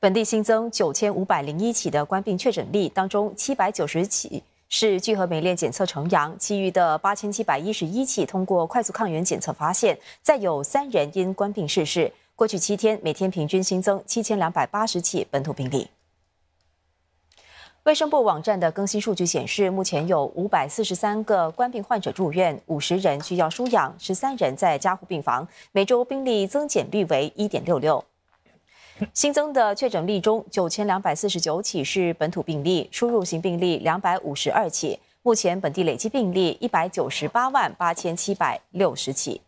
本地新增九千五百零一起的冠病确诊例，当中七百九十起是聚合酶链检测呈阳，其余的八千七百一十一起通过快速抗原检测发现。再有三人因冠病逝世。过去七天，每天平均新增七千两百八十起本土病例。卫生部网站的更新数据显示，目前有五百四十三个冠病患者住院，五十人需要输氧，十三人在加护病房。每周病例增减率为一点六六。新增的确诊例中，九千两百四十九起是本土病例，输入型病例两百五十二起。目前本地累计病例一百九十八万八千七百六十起。